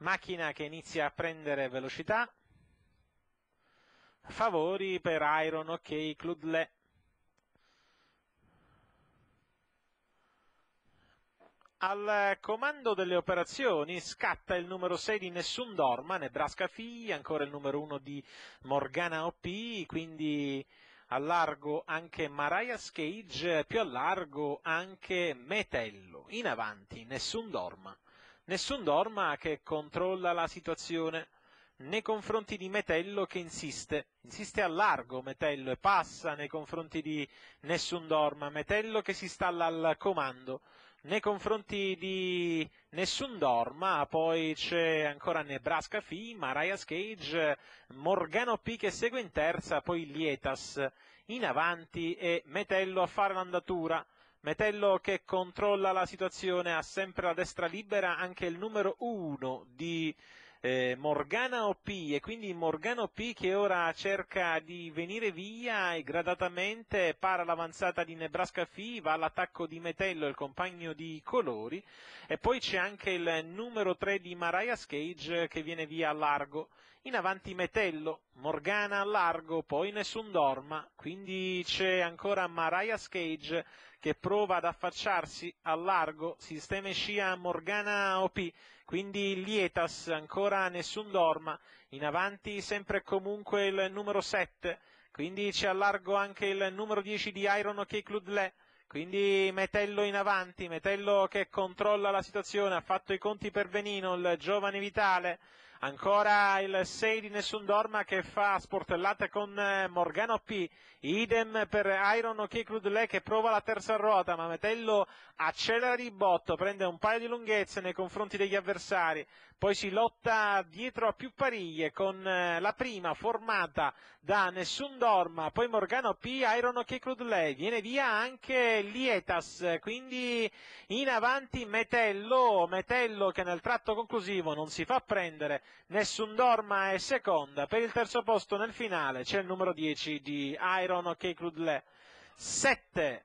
macchina che inizia a prendere velocità, favori per Iron, ok, Cludle. Al comando delle operazioni scatta il numero 6 di Nessun Dorma, Nebraska Fi, ancora il numero 1 di Morgana OP, quindi a largo anche Mariah Cage, più a largo anche Metello. In avanti, Nessun Dorma. Nessun Dorma che controlla la situazione nei confronti di Metello che insiste, insiste a largo Metello e passa nei confronti di Nessun Dorma, Metello che si stalla al comando, nei confronti di Nessun Dorma, poi c'è ancora Nebraska Fee, Mariah Cage, Morgano P che segue in terza, poi Lietas in avanti e Metello a fare l'andatura, Metello che controlla la situazione, ha sempre la destra libera, anche il numero 1 di eh, Morgana OP e quindi Morgana OP che ora cerca di venire via e gradatamente para l'avanzata di Nebraska Fi, va all'attacco di Metello, il compagno di Colori e poi c'è anche il numero 3 di Mariah Cage che viene via a largo. In avanti Metello, Morgana a largo, poi nessun dorma, quindi c'è ancora Mariah Cage che prova ad affacciarsi al largo, sistema scia Morgana OP, quindi Lietas ancora nessun dorma, in avanti sempre e comunque il numero 7, quindi c'è al largo anche il numero 10 di Iron Cake Ludlet, quindi Metello in avanti, Metello che controlla la situazione, ha fatto i conti per Venino, il giovane Vitale, ancora il 6 di Nessun Dorma che fa sportellata con eh, Morgano P, idem per Iron Ok Crudele che prova la terza ruota, ma Metello accelera di botto, prende un paio di lunghezze nei confronti degli avversari, poi si lotta dietro a più pariglie con eh, la prima formata da Nessun Dorma, poi Morgano P, Iron Ok Crudele, viene via anche Lietas, quindi in avanti Metello, Metello che nel tratto conclusivo non si fa prendere nessun Dorma è seconda. Per il terzo posto nel finale c'è il numero 10 di Iron K. Crudlé. 7